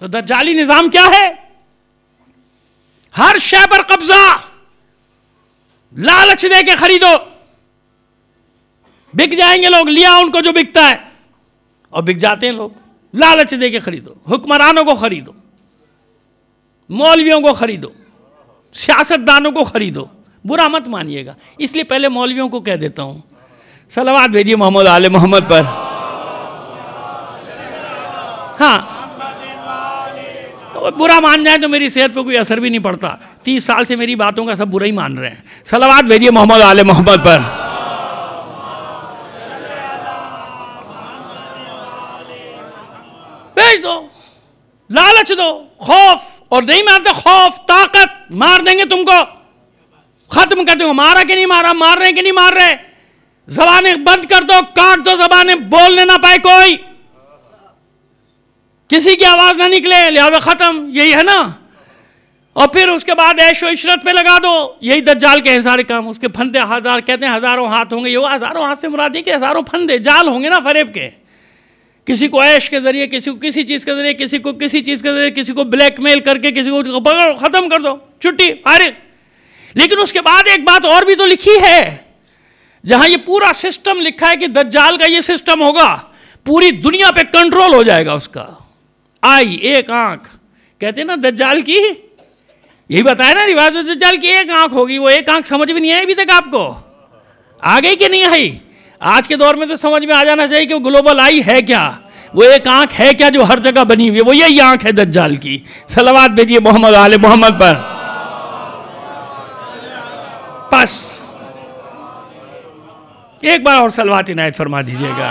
तो दज्जाली निजाम क्या है हर शय पर कब्जा लालच दे के खरीदो बिक जाएंगे लोग लिया उनको जो बिकता है और बिक जाते हैं लोग लालच दे के खरीदो हुक्मरानों को खरीदो मौलवियों को खरीदो सियासतदानों को खरीदो बुरा मत मानिएगा इसलिए पहले मौलवियों को कह देता हूं सलावाद भेजिए मोहम्मद आल मोहम्मद पर हाँ और बुरा मान जाए तो मेरी सेहत पे कोई असर भी नहीं पड़ता तीस साल से मेरी बातों का सब बुरा ही मान रहे हैं सलावाद भेजिए मोहम्मद आले मोहम्मद पर भेज दो लालच दो खौफ और नहीं मारते खौफ ताकत मार देंगे तुमको खत्म करते हो मारा कि नहीं मारा मार रहे कि नहीं मार रहे जबाने बंद कर दो काट दो जबाने बोलने ना पाए कोई किसी की आवाज़ ना निकले लिहाजा ख़त्म यही है ना और फिर उसके बाद ऐशो इशरत पे लगा दो यही दज्जाल के सारे काम उसके फंदे हज़ार कहते हैं हज़ारों हाथ होंगे ये हज़ारों हाथ से मुरादी के कि हज़ारों फंदे जाल होंगे ना फरेब के किसी को ऐश के ज़रिए किसी को किसी चीज़ के ज़रिए किसी को किसी चीज़ के ज़रिए किसी को ब्लैकमेल करके किसी को पकड़ो ख़त्म कर दो छुट्टी अरे लेकिन उसके बाद एक बात और भी तो लिखी है जहाँ ये पूरा सिस्टम लिखा है कि दज्जाल का ये सिस्टम होगा पूरी दुनिया पे कंट्रोल हो जाएगा उसका आई एक आंख कहते ना दज्जाल की यही बताया ना रिवाज में तो दज्जाल की एक आंख होगी वो एक आंख समझ में नहीं आई अभी तक आपको आ गई कि नहीं आई आज के दौर में तो समझ में आ जाना चाहिए कि वो ग्लोबल आई है क्या वो एक आंख है क्या जो हर जगह बनी हुई है वो यही आंख है दज्जाल की सलवात भेजिए मोहम्मद आल मोहम्मद पर बस एक बार और सलवात इनायत फरमा दीजिएगा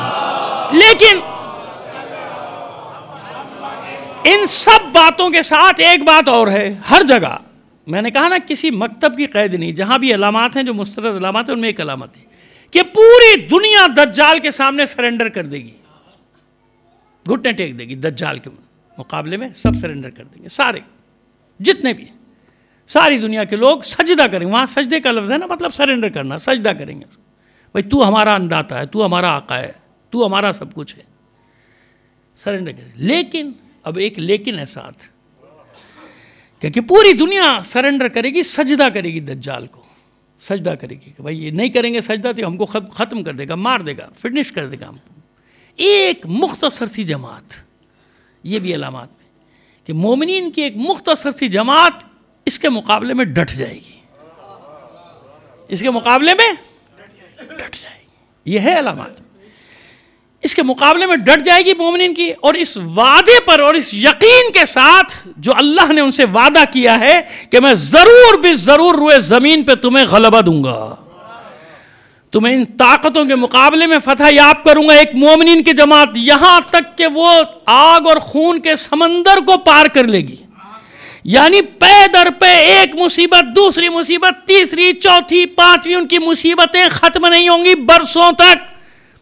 लेकिन इन सब बातों के साथ एक बात और है हर जगह मैंने कहा ना किसी मकतब की कैद नहीं जहां भी अलामत हैं जो मुस्तरद अलामत हैं उनमें एक अलामत है कि पूरी दुनिया दज्जाल के सामने सरेंडर कर देगी घुटने टेक देगी दज्जाल के मुकाबले में सब सरेंडर कर देंगे सारे जितने भी सारी दुनिया के लोग सजदा करेंगे वहाँ सजदे का लफ्ज़ है ना मतलब सरेंडर करना सजदा करेंगे भाई तू हमारा अंदाता है तू हमारा आका है तू हमारा सब कुछ है सरेंडर करें लेकिन अब एक लेकिन है साथ क्योंकि पूरी दुनिया सरेंडर करेगी सजदा करेगी दज्जाल को सजदा करेगी कि भाई ये नहीं करेंगे सजदा तो हमको ख़त्म कर देगा मार देगा फिनिश कर देगा हमको एक मुख्तसर सी जमात ये भी अलामत में कि मोमिन की एक मुख्तसर सी जमात इसके मुकाबले में डट जाएगी इसके मुकाबले में डट जाएगी यह है अलामत इसके मुकाबले में डट जाएगी मोमिन की और इस वादे पर और इस यकीन के साथ जो अल्लाह ने उनसे वादा किया है कि मैं ज़रूर भी ज़रूर रुए ज़मीन पे तुम्हें गलबा दूंगा तुम्हें इन ताकतों के मुकाबले में फतह याब करूंगा एक मोमिन की जमात यहां तक कि वो आग और खून के समंदर को पार कर लेगी यानी पे दर पे एक मुसीबत दूसरी मुसीबत तीसरी चौथी पांचवी उनकी मुसीबतें ख़त्म नहीं होंगी बरसों तक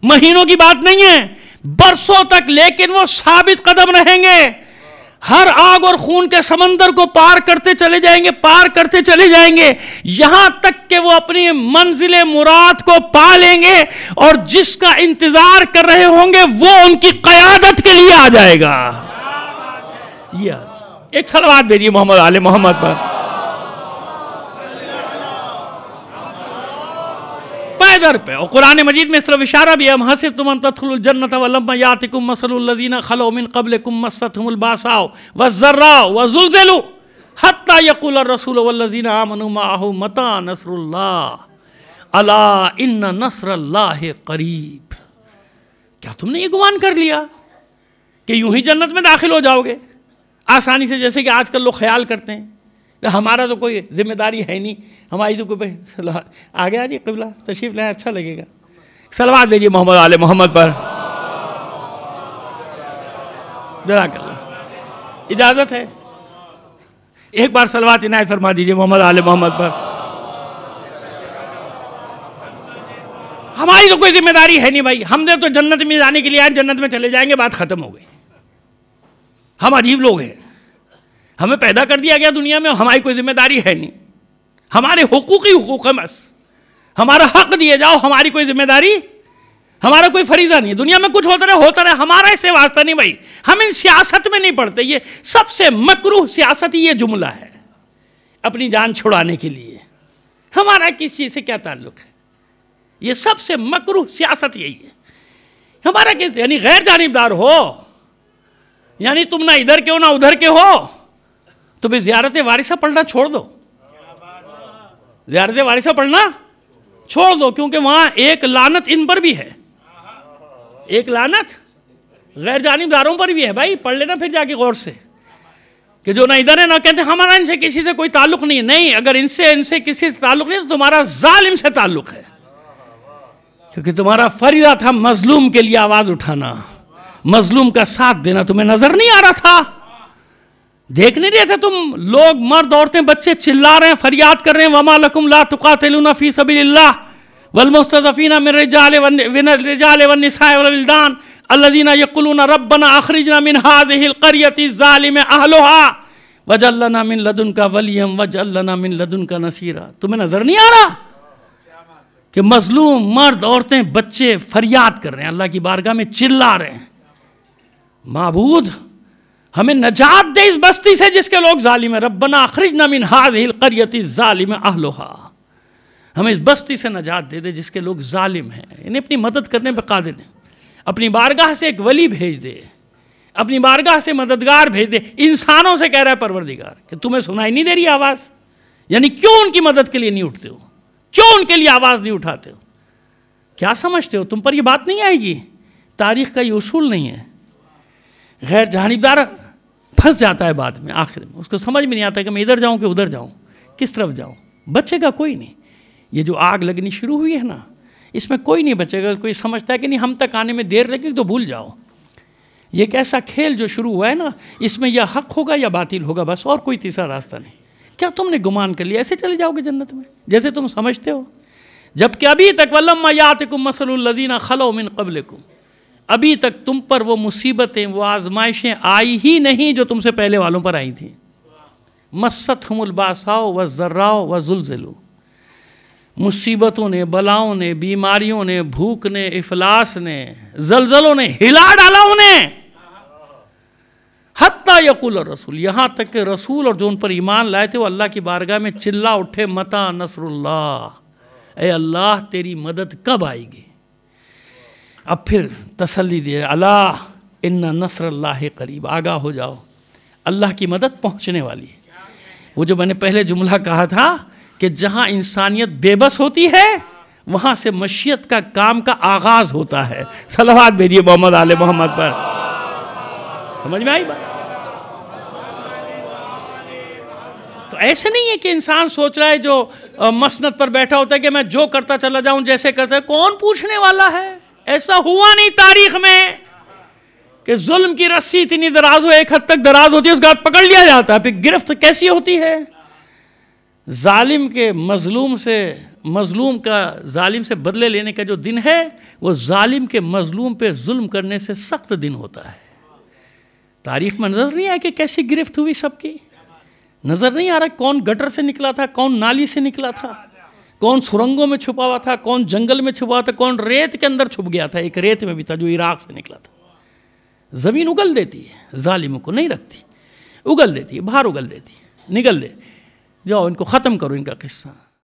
महीनों की बात नहीं है बरसों तक लेकिन वो साबित कदम रहेंगे हर आग और खून के समंदर को पार करते चले जाएंगे पार करते चले जाएंगे यहां तक कि वो अपनी मंजिल मुराद को पा लेंगे और जिसका इंतजार कर रहे होंगे वो उनकी कयादत के लिए आ जाएगा या एक सलवाद भेजिए मोहम्मद आले मोहम्मद पर है दर पे और कुरान मजीद में सिर्फ इशारा भी है यातिकुम खलो मिन मता अला इन नसरल्लाह करीब क्या तुमने ये गुमान कर लिया कि यूं ही जन्नत में दाखिल हो जाओगे आसानी से जैसे कि आजकल लोग ख्याल करते हैं हमारा तो कोई जिम्मेदारी है नहीं हमारी तो कोई आ गया जी कबला तशीफ लाए अच्छा लगेगा सलवा दीजिए मोहम्मद आल मोहम्मद पर जजाकल्ला इजाज़त है एक बार सलवा इनायत फरमा दीजिए मोहम्मद आल मोहम्मद पर हमारी तो कोई जिम्मेदारी है नहीं भाई हमने तो जन्नत में जाने के लिए आए जन्नत में चले जाएंगे बात ख़त्म हो गई हम अजीब लोग हैं हमें पैदा कर दिया गया दुनिया में हमारी कोई जिम्मेदारी है नहीं हमारे हकूक ही हकूक है बस हमारा हक दिए जाओ हमारी कोई जिम्मेदारी हमारा कोई फरीजा नहीं दुनिया में कुछ होता रहे होता रहे हमारा इससे वास्ता नहीं भाई हम इन सियासत में नहीं पढ़ते ये सबसे मकरूह सियासत ये जुमला है अपनी जान छुड़ाने के लिए हमारा किस चीज़ से क्या ताल्लुक है ये सबसे मकरूह सियासत यही है हमारा किस यानी गैर जानबदार हो यानी तुम ना इधर के हो ना उधर के हो तो भाई ज़्यारत वारिसा पढ़ना छोड़ दो ज़्यारत वारिसा पढ़ना छोड़ दो क्योंकि वहां एक लानत इन पर भी है एक लानत गैर जानबदारों पर भी है भाई पढ़ लेना फिर जाके गौर से कि जो ना इधर है ना कहते हमारा इनसे किसी से कोई ताल्लुक नहीं है नहीं अगर इनसे इनसे किसी से ताल्लुक नहीं तो तुम्हारा जालिम से ताल्लुक है क्योंकि तुम्हारा फरीदा था मजलूम के लिए आवाज़ उठाना मजलूम का साथ देना तुम्हें नज़र नहीं आ रहा था देख नहीं रहे थे तुम लोग मर्द औरतें बच्चे चिल्ला रहे हैं फरियाद कर रहे हैं वमा लकुम ला तुकातिलूना फी सबीलिल्लाह वल मुस्तज़फीना मिन रिजाल वन रिजाल वन निसाए वल विल्दान अल्लज़ीना यकुलूना रब्बना अखरिजना मिन हाज़िहिल क़रयति ज़ालिम अहलुहा वजल्लना मिन लदुन का वलियम वजल्लना मिन लदुन का नसीरा तुम्हें नज़र नहीं आ रहा कि मजलूम मर्द औरतें बच्चे फरियाद कर रहे हैं अल्लाह की बारगाह में चिल्ला रहे हैं मबूद हमें नजात दे इस बस्ती से जिसके लोग जालिम है रब्बना आखिर नमिन हिल करियती जालिम आहलोहा हमें इस बस्ती से नजात दे दे जिसके लोग जालिम हैं इन्हें अपनी मदद करने पर कादिर हैं अपनी बारगाह से एक वली भेज दे अपनी बारगाह से मददगार भेज दे इंसानों से कह रहा है परवरदिगार कि तुम्हें सुनाई नहीं दे रही आवाज़ यानी क्यों उनकी मदद के लिए नहीं उठते हो क्यों उनके लिए आवाज़ नहीं उठाते हो क्या समझते हो तुम पर यह बात नहीं आएगी तारीख का ये उसूल नहीं है गैर जानबदार फंस जाता है बाद में आखिर में उसको समझ में नहीं आता कि मैं इधर जाऊँ कि उधर जाऊँ किस तरफ जाऊँ बचेगा कोई नहीं ये जो आग लगनी शुरू हुई है ना इसमें कोई नहीं बचेगा कोई समझता है कि नहीं हम तक आने में देर लगेगी तो भूल जाओ ये एक ऐसा खेल जो शुरू हुआ है ना इसमें या हक होगा या बातिल होगा बस और कोई तीसरा रास्ता नहीं क्या तुमने गुमान कर लिया ऐसे चले जाओगे जन्नत में जैसे तुम समझते हो जबकि अभी तक वलम यातकुम लजीना खलो मिन कबलकुम अभी तक तुम पर वो मुसीबतें वो आजमाइशें आई ही नहीं जो तुमसे पहले वालों पर आई थी मस्सत हमलबासाओ व जर्राओ व जुलजलो मुसीबतों ने बलाओं ने बीमारियों ने भूख ने इफलास ने जलजलों ने हिला डाला उन्हें हत्ता यकुल रसूल यहाँ तक के रसूल और जो उन पर ईमान लाए थे वो अल्लाह की बारगाह में चिल्ला उठे मता नसरुल्ला अल्लाह तेरी मदद कब आएगी अब फिर तसल्ली दिए अल्लाह इन्ना नसर अल्लाह करीब आगा हो जाओ अल्लाह की मदद पहुंचने वाली है वो जो मैंने पहले जुमला कहा था कि जहां इंसानियत बेबस होती है वहां से मशीयत का काम का आगाज़ होता है सलावाद भेजिए मोहम्मद आल मोहम्मद पर समझ में आई बात तो ऐसे नहीं है कि इंसान सोच रहा है जो मसनत पर बैठा होता है कि मैं जो करता चला जाऊं जैसे करता है कौन पूछने वाला है ऐसा हुआ नहीं तारीख में कि जुल्म की रस्सी इतनी दराज हो एक हद तक दराज होती है उसके बाद पकड़ लिया जाता है फिर गिरफ्त कैसी होती है जालिम के मजलूम से मजलूम का जालिम से बदले लेने का जो दिन है वो जालिम के मजलूम पे जुल्म करने से सख्त दिन होता है तारीख में नज़र नहीं आया कि कैसी गिरफ्त हुई सबकी नज़र नहीं आ रहा कौन गटर से निकला था कौन नाली से निकला था कौन सुरंगों में छुपा हुआ था कौन जंगल में छुपा हुआ था कौन रेत के अंदर छुप गया था एक रेत में भी था जो इराक से निकला था ज़मीन उगल देती है जालिमों को नहीं रखती उगल देती है बाहर उगल देती है निगल दे जाओ इनको ख़त्म करो इनका किस्सा